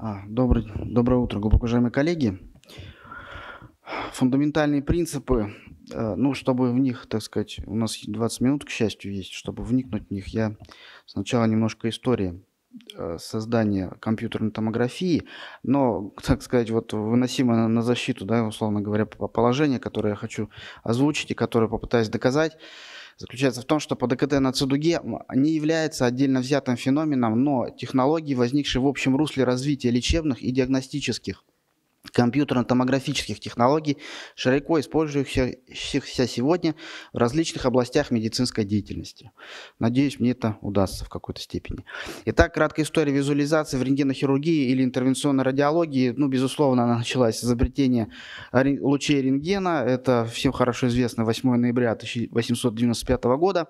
А, добрый, доброе утро, глубоко уважаемые коллеги. Фундаментальные принципы, э, ну, чтобы в них, так сказать, у нас 20 минут, к счастью, есть, чтобы вникнуть в них, я сначала немножко истории э, создания компьютерной томографии, но, так сказать, вот выносимо на защиту, да, условно говоря, положение, которое я хочу озвучить и которое попытаюсь доказать заключается в том, что ПДКТ на Цедуге не является отдельно взятым феноменом, но технологией, возникшей в общем русле развития лечебных и диагностических компьютерно-томографических технологий, широко использующихся сегодня в различных областях медицинской деятельности. Надеюсь, мне это удастся в какой-то степени. Итак, краткая история визуализации в рентгенохирургии или интервенционной радиологии. Ну, безусловно, она началась с изобретения лучей рентгена. Это всем хорошо известно 8 ноября 1895 года.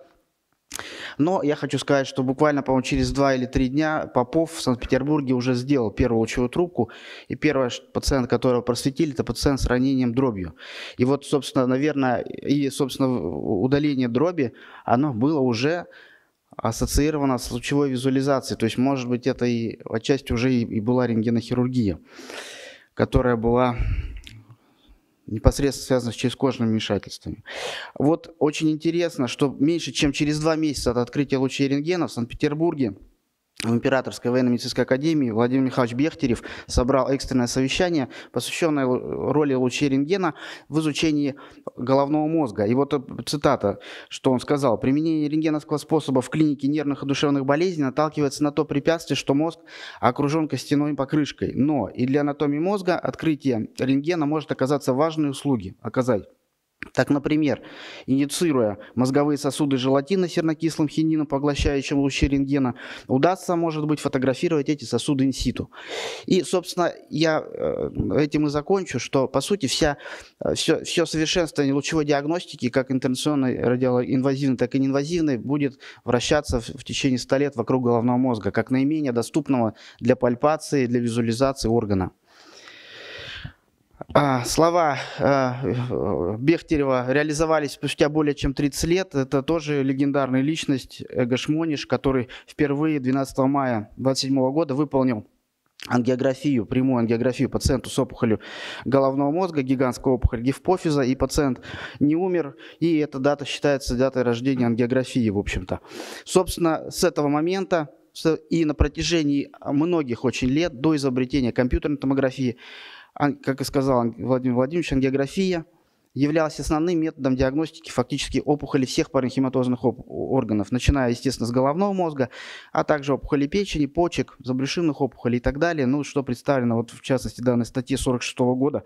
Но я хочу сказать, что буквально, по-моему, через два или три дня Попов в Санкт-Петербурге уже сделал первую лучевую трубку, и первый пациент, которого просветили, это пациент с ранением дробью. И вот, собственно, наверное, и, собственно, удаление дроби, оно было уже ассоциировано с лучевой визуализацией. То есть, может быть, это и отчасти уже и, была рентгенохирургия, которая была непосредственно связанных с чрезкожными вмешательствами. Вот очень интересно, что меньше чем через два месяца от открытия лучей рентгена в Санкт-Петербурге в Императорской военно-медицинской академии Владимир Михайлович Бехтерев собрал экстренное совещание, посвященное роли лучей рентгена в изучении головного мозга. И вот э, цитата, что он сказал. «Применение рентгеновского способа в клинике нервных и душевных болезней наталкивается на то препятствие, что мозг окружен костяной покрышкой. Но и для анатомии мозга открытие рентгена может оказаться важной услуги, оказать так, например, инициируя мозговые сосуды желатина сернокислым хинином, поглощающим лучи рентгена, удастся, может быть, фотографировать эти сосуды инситу. И, собственно, я э, этим и закончу, что, по сути, вся, все, э, все совершенствование лучевой диагностики, как интернационной радиоинвазивной, так и неинвазивной, будет вращаться в, в течение 100 лет вокруг головного мозга, как наименее доступного для пальпации, для визуализации органа. А, слова э, Бехтерева реализовались спустя более чем 30 лет. Это тоже легендарная личность Эго Шмониш, который впервые 12 мая 27 года выполнил ангиографию, прямую ангиографию пациенту с опухолью головного мозга, гигантская опухоль гифпофиза, и пациент не умер, и эта дата считается датой рождения ангиографии, в общем-то. Собственно, с этого момента и на протяжении многих очень лет до изобретения компьютерной томографии как и сказал Владимир Владимирович, ангиография являлась основным методом диагностики фактически опухоли всех паренхематозных органов, начиная, естественно, с головного мозга, а также опухоли печени, почек, забрюшинных опухолей и так далее. Ну, что представлено, вот в частности, данной статье 46 года,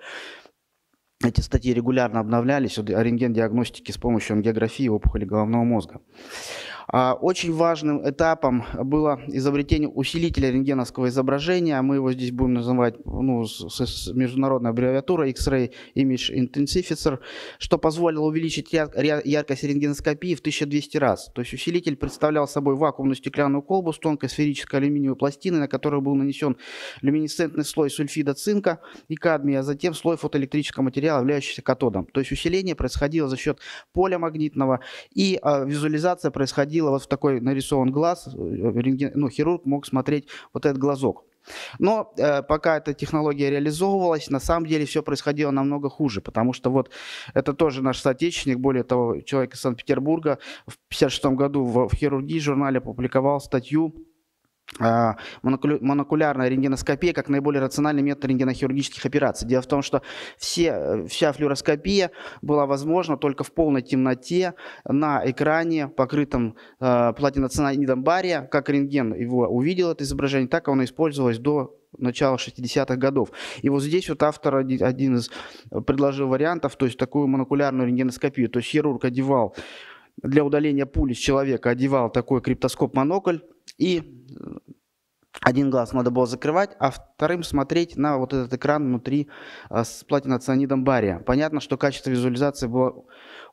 эти статьи регулярно обновлялись о рентген-диагностике с помощью ангиографии опухоли головного мозга. А, очень важным этапом было изобретение усилителя рентгеновского изображения. Мы его здесь будем называть ну, с международной аббревиатурой X-Ray Image Intensifier, что позволило увеличить яркость рентгеноскопии в 1200 раз. То есть усилитель представлял собой вакуумную стеклянную колбу с тонкой сферической алюминиевой пластиной, на которую был нанесен люминесцентный слой сульфида цинка и кадмия, а затем слой фотоэлектрического материала, являющегося катодом. То есть усиление происходило за счет поля магнитного и э, визуализация происходила проходило вот в такой нарисован глаз, э, рентген, ну, хирург мог смотреть вот этот глазок. Но э, пока эта технология реализовывалась, на самом деле все происходило намного хуже, потому что вот это тоже наш соотечественник, более того, человек из Санкт-Петербурга в 1956 году в, в хирургии журнале опубликовал статью а, монокулярная рентгеноскопия как наиболее рациональный метод рентгенохирургических операций. Дело в том, что все, э, вся флюороскопия была возможна только в полной темноте на экране, покрытом э, платиноцинидом бария. Как рентген его увидел это изображение, так оно использовалось до начала 60-х годов. И вот здесь вот автор один из э, предложил вариантов, то есть такую монокулярную рентгеноскопию. То есть хирург одевал для удаления пули с человека одевал такой криптоскоп-монокль, и э, один глаз надо было закрывать, а вторым смотреть на вот этот экран внутри э, с платиноцианидом бария. Понятно, что качество визуализации было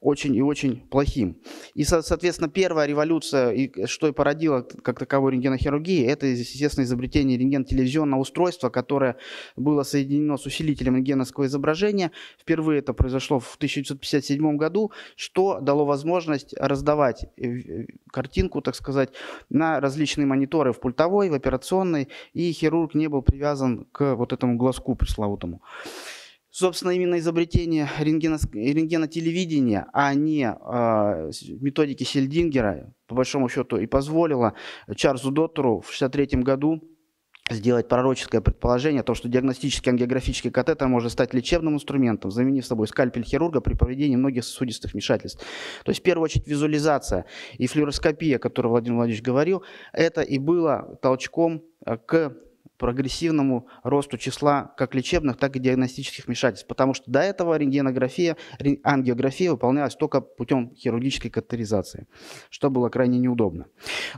очень и очень плохим. И, соответственно, первая революция, э, что и породила как таковой рентгенохирургии, это, естественно, изобретение рентген-телевизионного устройства, которое было соединено с усилителем рентгеновского изображения. Впервые это произошло в 1957 году, что дало возможность раздавать э, э, картинку, так сказать, на различные мониторы в пультовой, в операционной, и хирург не был привязан к вот этому глазку пресловутому. Собственно, именно изобретение рентгенотелевидения, а не э, методики Сельдингера, по большому счету, и позволило Чарльзу Доттеру в 1963 году сделать пророческое предположение о том, что диагностический ангиографический катетер может стать лечебным инструментом, заменив собой скальпель хирурга при проведении многих сосудистых вмешательств. То есть, в первую очередь, визуализация и флюороскопия, о которой Владимир Владимирович говорил, это и было толчком а, к прогрессивному росту числа как лечебных, так и диагностических вмешательств, потому что до этого рентгенография, ангиография выполнялась только путем хирургической катетеризации, что было крайне неудобно.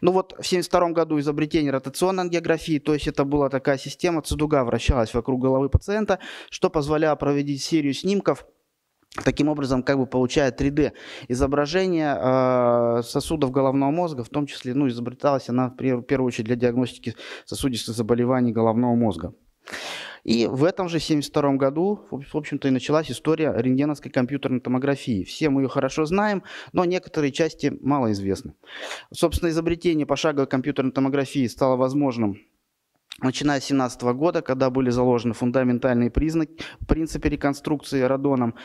Ну вот в 1972 году изобретение ротационной ангиографии, то есть это была такая система, цедуга вращалась вокруг головы пациента, что позволяло проводить серию снимков – Таким образом, как бы получает 3D изображение э, а, сосудов головного мозга, в том числе, ну, изобреталась она в первую очередь для диагностики сосудистых заболеваний головного мозга. И в этом же 1972 году, в общем-то, и началась история рентгеновской компьютерной томографии. Все мы ее хорошо знаем, но некоторые части мало известны. Собственно, изобретение пошаговой компьютерной томографии стало возможным начиная с 2017 года, когда были заложены фундаментальные признаки, принципы реконструкции радоном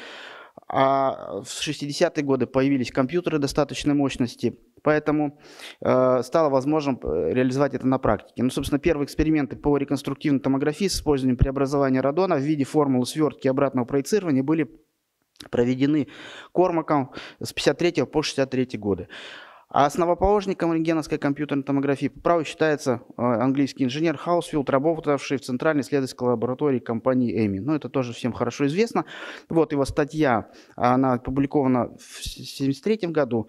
а в 60-е годы появились компьютеры достаточной мощности, поэтому э, стало возможным э, реализовать это на практике. Ну, собственно, первые эксперименты по реконструктивной томографии с использованием преобразования радона в виде формулы свертки обратного проецирования были проведены Кормаком с 53 по 63 годы. А основоположником рентгеновской компьютерной томографии по праву считается э, английский инженер Хаусфилд, работавший в Центральной исследовательской лаборатории компании Эми. Ну, это тоже всем хорошо известно. Вот его статья, она опубликована в 1973 году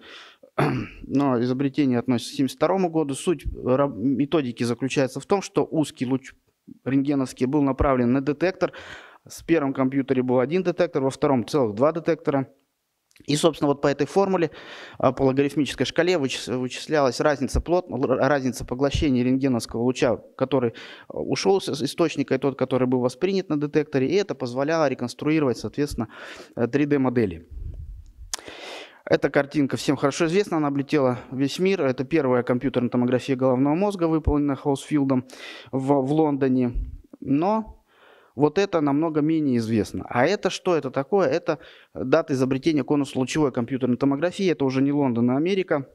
но изобретение относится к 1972 году. Суть э, методики заключается в том, что узкий луч рентгеновский был направлен на детектор. В первом компьютере был один детектор, во втором целых два детектора – и, собственно, вот по этой формуле, а, по логарифмической шкале вычислялась разница, плот, разница поглощения рентгеновского луча, который а, ушел с источника, и тот, который был воспринят на детекторе, и это позволяло реконструировать, соответственно, 3D-модели. Э, Эта картинка всем хорошо известна, она облетела весь мир. Это первая компьютерная томография головного мозга, выполненная Холсфилдом в, в Лондоне. Но вот это намного менее известно. А это что это такое? Это дата изобретения конуслучевой компьютерной томографии. Это уже не Лондон, а Америка.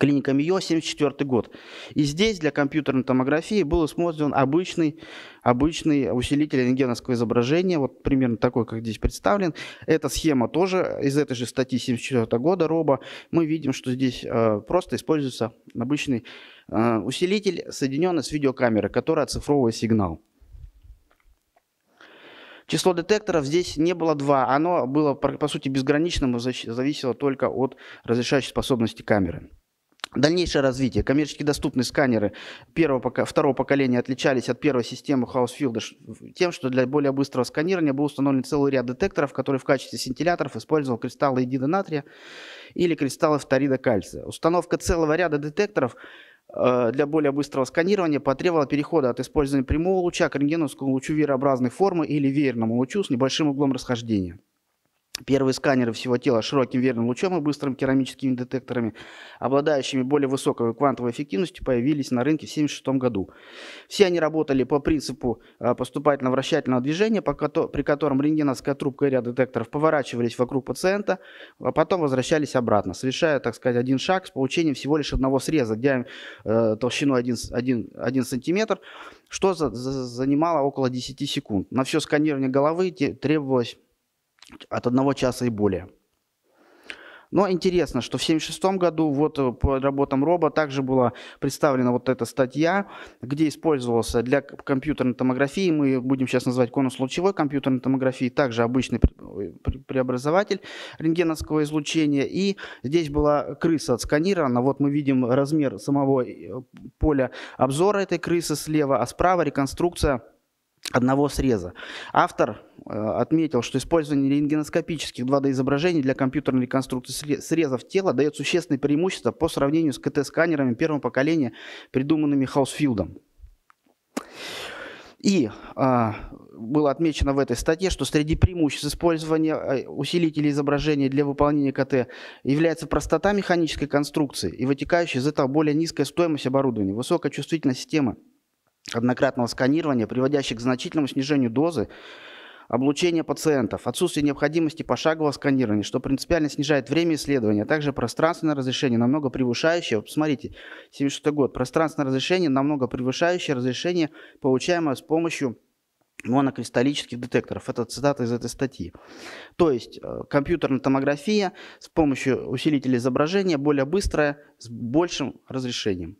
Клиника МИО, 74 год. И здесь для компьютерной томографии был использован обычный, обычный усилитель рентгеновского изображения, вот примерно такой, как здесь представлен. Эта схема тоже из этой же статьи 74 года РОБа. Мы видим, что здесь э, просто используется обычный э, усилитель, соединенный с видеокамерой, которая оцифровывает сигнал. Число детекторов здесь не было два. Оно было, по сути, безграничным и зависело только от разрешающей способности камеры. Дальнейшее развитие. Коммерчески доступные сканеры первого, второго поколения отличались от первой системы Хаусфилда тем, что для более быстрого сканирования был установлен целый ряд детекторов, которые в качестве сентиляторов использовал кристаллы эдида натрия или кристаллы фторида кальция. Установка целого ряда детекторов Э, для более быстрого сканирования потребовало перехода от использования прямого луча к рентгеновскому лучу веерообразной формы или веерному лучу с небольшим углом расхождения. Первые сканеры всего тела широким верным лучом и быстрым керамическими детекторами, обладающими более высокой квантовой эффективностью, появились на рынке в 1976 году. Все они работали по принципу а, поступательно-вращательного движения, при котором рентгеновская трубка и ряд детекторов поворачивались вокруг пациента, а потом возвращались обратно, совершая, так сказать, один шаг с получением всего лишь одного среза э, толщиной 1, 1, сантиметр, что занимало около 10 секунд. На все сканирование головы требовалось от одного часа и более. Но интересно, что в 1976 году вот э, по работам Роба также была представлена вот эта статья, где использовался для компьютерной томографии, мы будем сейчас называть конус лучевой компьютерной томографии, также обычный преобразователь рентгеновского излучения. И здесь была крыса отсканирована. Вот мы видим размер самого э, поля обзора этой крысы слева, а справа реконструкция одного среза. Автор э, отметил, что использование рентгеноскопических 2D-изображений для компьютерной реконструкции срезов тела дает существенное преимущество по сравнению с КТ-сканерами первого поколения, придуманными Хаусфилдом. И э, было отмечено в этой статье, что среди преимуществ использования э, усилителей изображения для выполнения КТ является простота механической конструкции и вытекающая из этого более низкая стоимость оборудования, высокая чувствительность системы однократного сканирования, приводящих к значительному снижению дозы, облучения пациентов, отсутствие необходимости пошагового сканирования, что принципиально снижает время исследования, а также пространственное разрешение, намного превышающее, вот посмотрите, 76 год, пространственное разрешение, намного превышающее разрешение, получаемое с помощью монокристаллических детекторов. Это цитата из этой статьи. То есть э, компьютерная томография с помощью усилителя изображения более быстрая, с большим разрешением.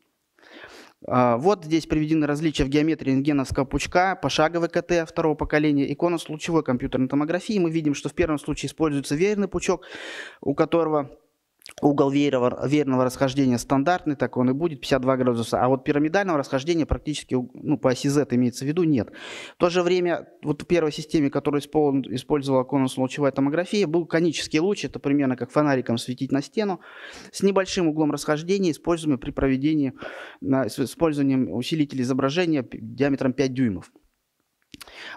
А, вот здесь приведены различия в геометрии рентгеновского пучка, пошаговый КТ второго поколения, и конус лучевой компьютерной томографии. Мы видим, что в первом случае используется верный пучок, у которого угол верного веерного расхождения стандартный, так он и будет, 52 градуса. А вот пирамидального расхождения практически ну, по оси Z имеется в виду нет. В то же время, вот в первой системе, которую использовала конус лучевая томография, был конический луч, это примерно как фонариком светить на стену, с небольшим углом расхождения, используемый при проведении, с использованием усилителя изображения диаметром 5 дюймов.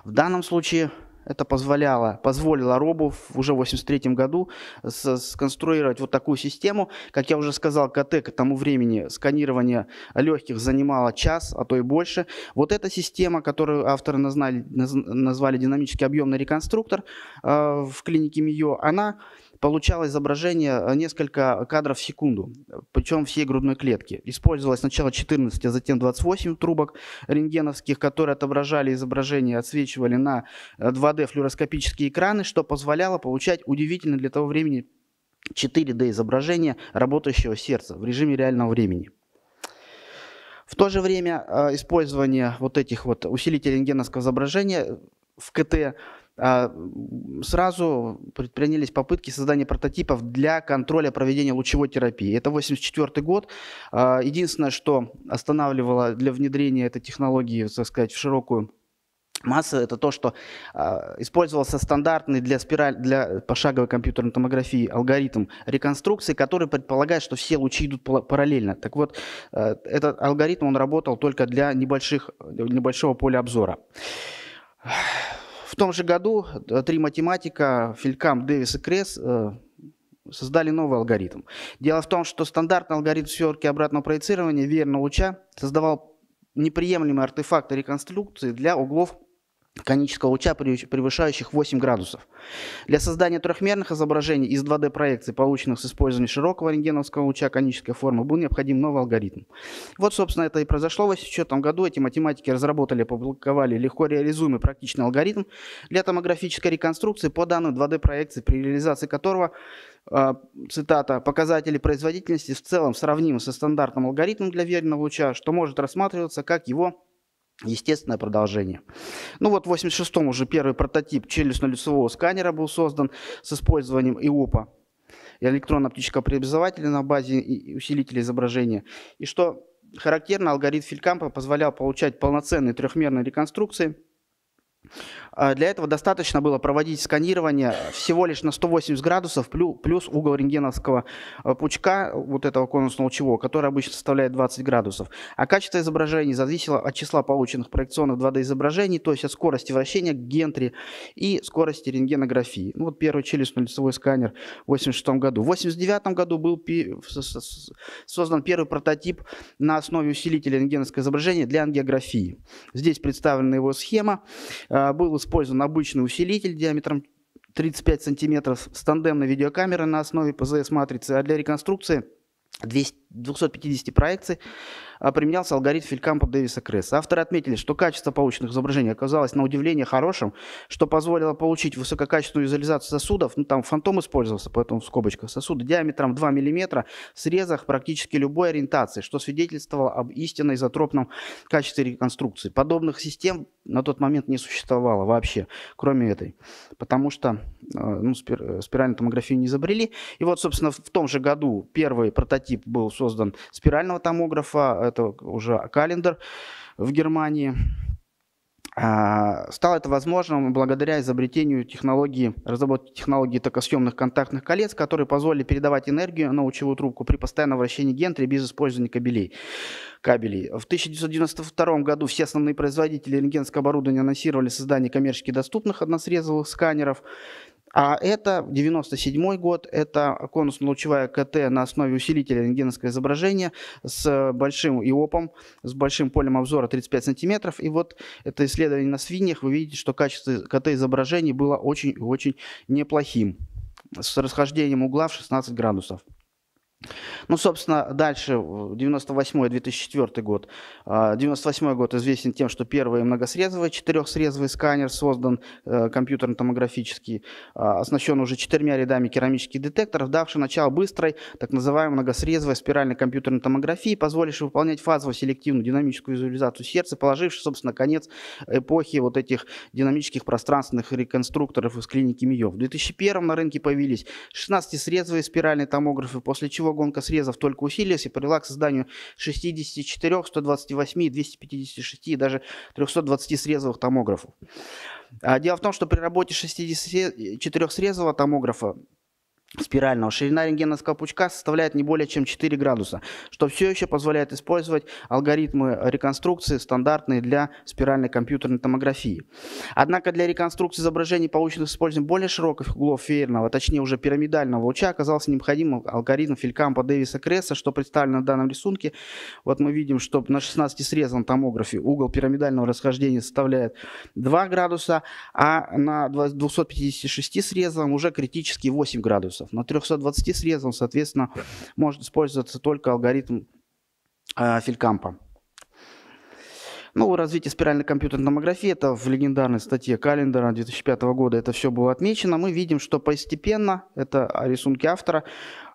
В данном случае это позволяло, позволило Робу уже в 83 году сконструировать вот такую систему. Как я уже сказал, КТ к тому времени сканирование легких занимало час, а то и больше. Вот эта система, которую авторы назвали, назвали динамический объемный реконструктор э, в клинике МИО, она получало изображение э, несколько кадров в секунду, причем всей грудной клетки. Использовалось сначала 14, а затем 28 трубок рентгеновских, которые отображали изображение, отсвечивали на 2D э, флюороскопические экраны, что позволяло получать удивительно для того времени 4D изображение работающего сердца в режиме реального времени. В то же время э, использование вот этих вот усилителей рентгеновского изображения в КТ а, сразу предпринялись попытки создания прототипов для контроля проведения лучевой терапии. Это 1984 год. А, единственное, что останавливало для внедрения этой технологии, так сказать, в широкую массу, это то, что а, использовался стандартный для, спираль, для пошаговой компьютерной томографии алгоритм реконструкции, который предполагает, что все лучи идут параллельно. Так вот, э, этот алгоритм, он работал только для небольших, небольшого поля обзора. В том же году э, три математика Фелькам, Дэвис и Кресс э, создали новый алгоритм. Дело в том, что стандартный алгоритм сверки обратного проецирования верного луча создавал неприемлемые артефакты реконструкции для углов конического луча, превышающих 8 градусов. Для создания трехмерных изображений из 2D-проекций, полученных с использованием широкого рентгеновского луча конической формы, был необходим новый алгоритм. Вот, собственно, это и произошло в 1984 году. Эти математики разработали, опубликовали легко реализуемый практичный алгоритм для томографической реконструкции по данным 2D-проекции, при реализации которого а, цитата, показатели производительности в целом сравнимы со стандартным алгоритмом для верного луча, что может рассматриваться как его естественное продолжение. Ну вот в 86-м уже первый прототип челюстно-лицевого сканера был создан с использованием ИОПа, электронно-оптического преобразователя на базе усилителя изображения. И что характерно, алгоритм Филькампа позволял получать полноценные трехмерные реконструкции а, для этого достаточно было проводить сканирование всего лишь на 180 градусов плюс угол рентгеновского а, пучка вот этого конусного лучевого, который обычно составляет 20 градусов. А качество изображений зависело от числа полученных проекционных 2D изображений, то есть от скорости вращения гентри и скорости рентгенографии. Ну, вот первый челюстно-лицевой сканер в 86 году. В 89 году был создан первый прототип на основе усилителя рентгеновского изображения для ангиографии. Здесь представлена его схема. А, был использован обычный усилитель диаметром 35 сантиметров с тандемной видеокамерой на основе ПЗС-матрицы, а для реконструкции 200 250 проекций а, применялся алгоритм Филькампа Дэвиса Кресса. Авторы отметили, что качество полученных изображений оказалось на удивление хорошим, что позволило получить высококачественную визуализацию сосудов, ну там фантом использовался, поэтому в скобочках сосуды, диаметром 2 мм в срезах практически любой ориентации, что свидетельствовало об истинной изотропном качестве реконструкции. Подобных систем на тот момент не существовало вообще, кроме этой, потому что э, ну, спиральную томографию не изобрели. И вот, собственно, в том же году первый прототип был создан спирального томографа, это уже календарь в Германии. А, стало это возможным благодаря изобретению технологии, разработки технологии токосъемных контактных колец, которые позволили передавать энергию на лучевую трубку при постоянном вращении гентри без использования кабелей. кабелей. В 1992 году все основные производители рентгенского оборудования анонсировали создание коммерчески доступных односрезовых сканеров. А это 97 год, это конусно-лучевая КТ на основе усилителя рентгеновского изображения с большим иопом, с большим полем обзора 35 сантиметров. И вот это исследование на свиньях, вы видите, что качество КТ изображений было очень-очень неплохим с расхождением угла в 16 градусов. Ну, собственно, дальше, 98-2004 э, год. 98 а, год известен тем, что первый многосрезовый, четырехсрезовый сканер создан э, компьютерно-томографический, а, оснащен уже четырьмя рядами керамических детекторов, давший начало быстрой, так называемой многосрезовой спиральной компьютерной томографии, позволившей выполнять фазово селективную динамическую визуализацию сердца, положивший, собственно, конец эпохи вот этих динамических пространственных реконструкторов из клиники МИО. В 2001 на рынке появились 16-срезовые спиральные томографы, после чего гонка срезов только усилилась и привела к созданию 64, 128, 256 и даже 320 срезовых томографов. А, дело в том, что при работе 64 срезового томографа спирального. Ширина рентгеновского пучка составляет не более чем 4 градуса, что все еще позволяет использовать алгоритмы реконструкции, стандартные для спиральной компьютерной томографии. Однако для реконструкции изображений, полученных с использованием более широких углов феерного, точнее уже пирамидального луча, оказался необходим алгоритм Филькампа Дэвиса Кресса, что представлено на данном рисунке. Вот мы видим, что на 16-срезном томографе угол пирамидального расхождения составляет 2 градуса, а на 256 срезом уже критически 8 градусов срезов. На 320 срезом, соответственно, может использоваться только алгоритм э, а, Филькампа. Ну, развитие спиральной компьютерной томографии, это в легендарной статье Календера 2005 года это все было отмечено. Мы видим, что постепенно, это рисунки автора,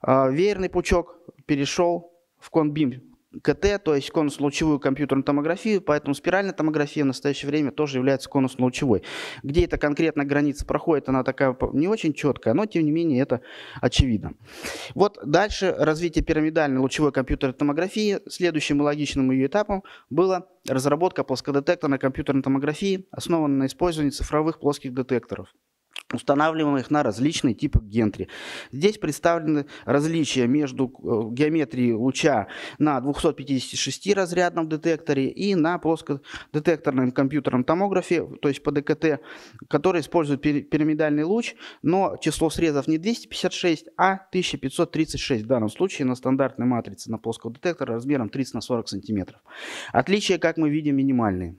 э, веерный пучок перешел в конбим, КТ, то есть конусно-лучевую компьютерную томографию, поэтому спиральная томография в настоящее время тоже является конусно-лучевой. Где эта конкретно граница проходит, она такая не очень четкая, но тем не менее это очевидно. Вот дальше развитие пирамидальной лучевой компьютерной томографии. Следующим логичным ее этапом была разработка плоскодетекторной компьютерной томографии, основанной на использовании цифровых плоских детекторов устанавливаемых на различные типы гентри. Здесь представлены различия между э, геометрией луча на 256-разрядном детекторе и на плоскодетекторном компьютерном томографе, то есть по ДКТ, который использует пирамидальный луч, но число срезов не 256, а 1536 в данном случае на стандартной матрице на плоского детектора размером 30 на 40 см. Отличия, как мы видим, минимальные.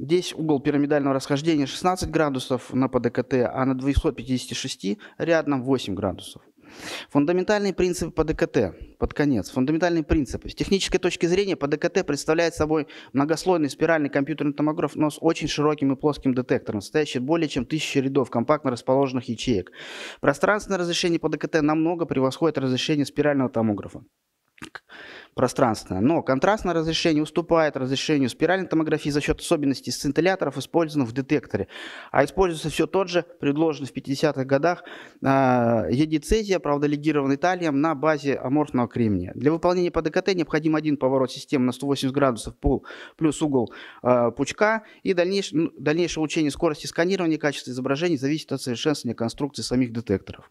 Здесь угол пирамидального расхождения 16 градусов на ПДКТ, а на 256 рядом 8 градусов. Фундаментальные принципы ПДКТ. Под конец. Фундаментальные принципы. С технической точки зрения ПДКТ представляет собой многослойный спиральный компьютерный томограф, но с очень широким и плоским детектором, состоящий более чем тысячи рядов компактно расположенных ячеек. Пространственное разрешение ПДКТ намного превосходит разрешение спирального томографа пространственное. Но контрастное разрешение уступает разрешению спиральной томографии за счет особенностей сцинтилляторов, использованных в детекторе. А используется все тот же, предложенный в 50-х годах, а, едицезия, правда, легированный талием на базе аморфного кремния. Для выполнения ПДКТ необходим один поворот системы на 180 градусов пол плюс угол а, пучка и дальнейшее, ну, дальнейшее улучшение скорости сканирования качества изображений зависит от совершенствования конструкции самих детекторов.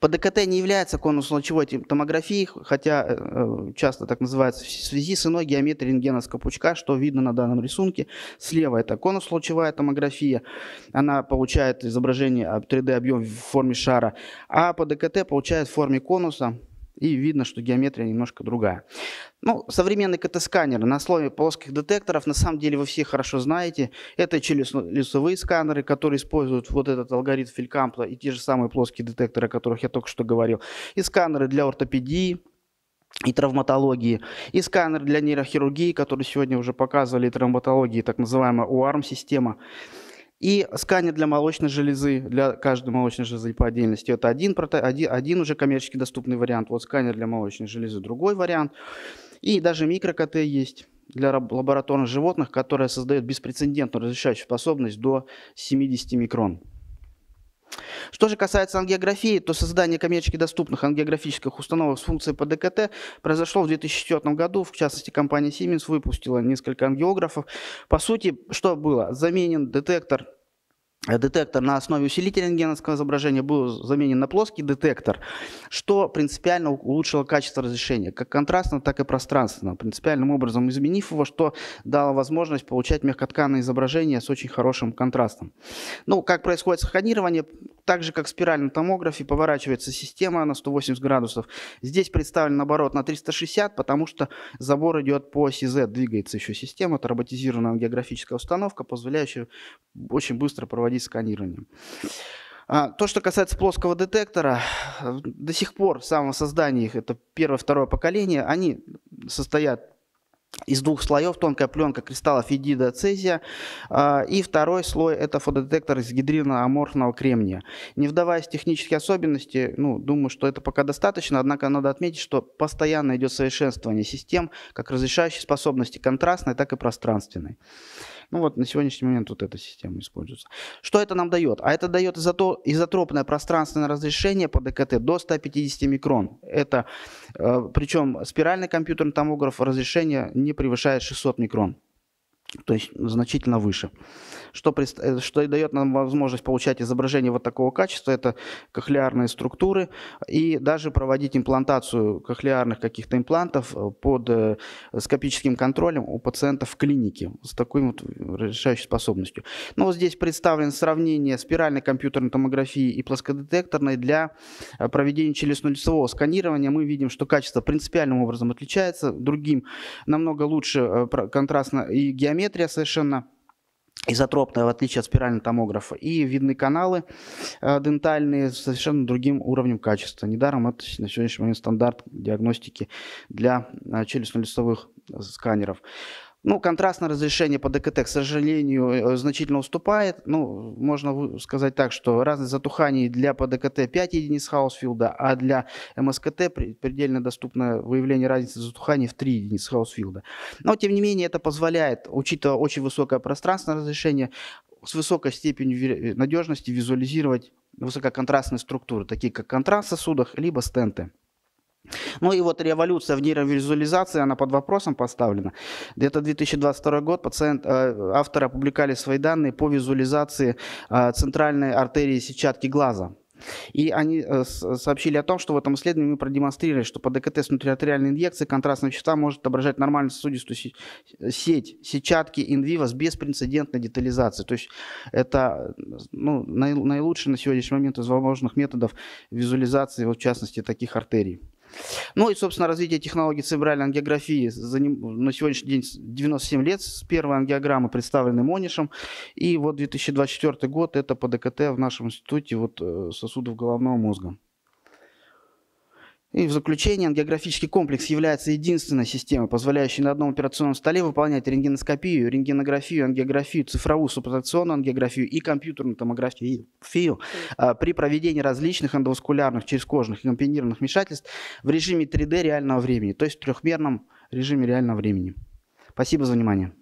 ПДКТ не является конусно-лучевой томографией, хотя э, э, часто так называется, в связи с иной геометрией рентгеновского пучка, что видно на данном рисунке. Слева это конусно-лучевая томография, она получает изображение 3D а, объем в форме шара, а ПДКТ получает в форме конуса и видно, что геометрия немножко другая. Ну, современный КТ-сканер на основе плоских детекторов, на самом деле вы все хорошо знаете, это челюстно-лицевые сканеры, которые используют вот этот алгоритм Филькампла и те же самые плоские детекторы, о которых я только что говорил, и сканеры для ортопедии, и травматологии, и сканер для нейрохирургии, который сегодня уже показывали, и травматологии, так называемая УАРМ-система. И сканер для молочной железы, для каждой молочной железы по отдельности, это один, один, один уже коммерчески доступный вариант. Вот сканер для молочной железы другой вариант. И даже микро-КТ есть для лабораторных животных, которая создает беспрецедентную разрешающую способность до 70 микрон. Что же касается ангиографии, то создание коммерчески доступных ангиографических установок с функцией по ДКТ произошло в 2004 году. В частности, компания Siemens выпустила несколько ангиографов. По сути, что было? Заменен детектор Э, детектор на основе усилителя рентгеновского изображения был заменен на плоский детектор, что принципиально улучшило качество разрешения, как контрастно, так и пространственно, принципиальным образом изменив его, что дало возможность получать мягкотканное изображение с очень хорошим контрастом. Ну, как происходит сканирование, так же как в спиральном томографе поворачивается система на 180 градусов. Здесь представлен наоборот на 360, потому что забор идет по оси Z, двигается еще система, это роботизированная географическая установка, позволяющая очень быстро проводить проводить сканированием. А, то, что касается плоского детектора, э, до сих пор с самого создания их, это первое-второе поколение, они состоят из двух слоев, тонкая пленка кристаллов едида цезия, а, и второй слой – это фотодетектор из гидрина-аморфного кремния. Не вдаваясь в технические особенности, ну, думаю, что это пока достаточно, однако надо отметить, что постоянно идет совершенствование систем, как разрешающей способности контрастной, так и пространственной. Ну вот на сегодняшний момент вот эта система используется. Что это нам дает? А это дает изото, изотропное пространственное разрешение по ДКТ до 150 микрон. Это, э, причем спиральный компьютерный томограф разрешение не превышает 600 микрон то есть значительно выше. Что, э, что и дает нам возможность получать изображение вот такого качества, это кохлеарные структуры, и даже проводить имплантацию кохлеарных каких-то имплантов э, под э, скопическим контролем у пациентов в клинике с такой вот решающей способностью. но ну, вот здесь представлено сравнение спиральной компьютерной томографии и плоскодетекторной для проведения челюстно-лицевого сканирования. Мы видим, что качество принципиальным образом отличается, другим намного лучше контрастно и геометрично геометрия совершенно изотропная, в отличие от спирального томографа. И видны каналы э, дентальные с совершенно другим уровнем качества. Недаром это на сегодняшний момент стандарт диагностики для э, челюстно-лицевых э, сканеров. Ну, контрастное разрешение по ДКТ, к сожалению, э, значительно уступает. Ну, можно сказать так, что разность затуханий для по ДКТ 5 единиц Хаусфилда, а для МСКТ предельно доступно выявление разницы затуханий в 3 единицы Хаусфилда. Но, тем не менее, это позволяет, учитывая очень высокое пространственное разрешение, с высокой степенью э, надежности визуализировать высококонтрастные структуры, такие как контраст в сосудах, либо стенты. Ну и вот революция в нейровизуализации, она под вопросом поставлена. Где-то 2022 год пациент, э, авторы опубликовали свои данные по визуализации э, центральной артерии сетчатки глаза. И они э, сообщили о том, что в этом исследовании мы продемонстрировали, что по ДКТ с внутриартериальной инъекцией контрастная вещества может отображать нормальную сосудистую сеть, сетчатки инвивос без прецедентной детализации. То есть это ну, наилучший на сегодняшний момент из возможных методов визуализации, в частности, таких артерий. Ну и, собственно, развитие технологий церебральной ангиографии. За на сегодняшний день 97 лет с первой ангиограммы, представленной Монишем. И вот 2024 год это по ДКТ в нашем институте вот, э, сосудов головного мозга. И в заключение, ангиографический комплекс является единственной системой, позволяющей на одном операционном столе выполнять рентгеноскопию, рентгенографию, ангиографию, цифровую суппортационную ангиографию и компьютерную томографию а, при проведении различных эндоваскулярных, черезкожных и комбинированных вмешательств в режиме 3D реального времени, то есть в трехмерном режиме реального времени. Спасибо за внимание.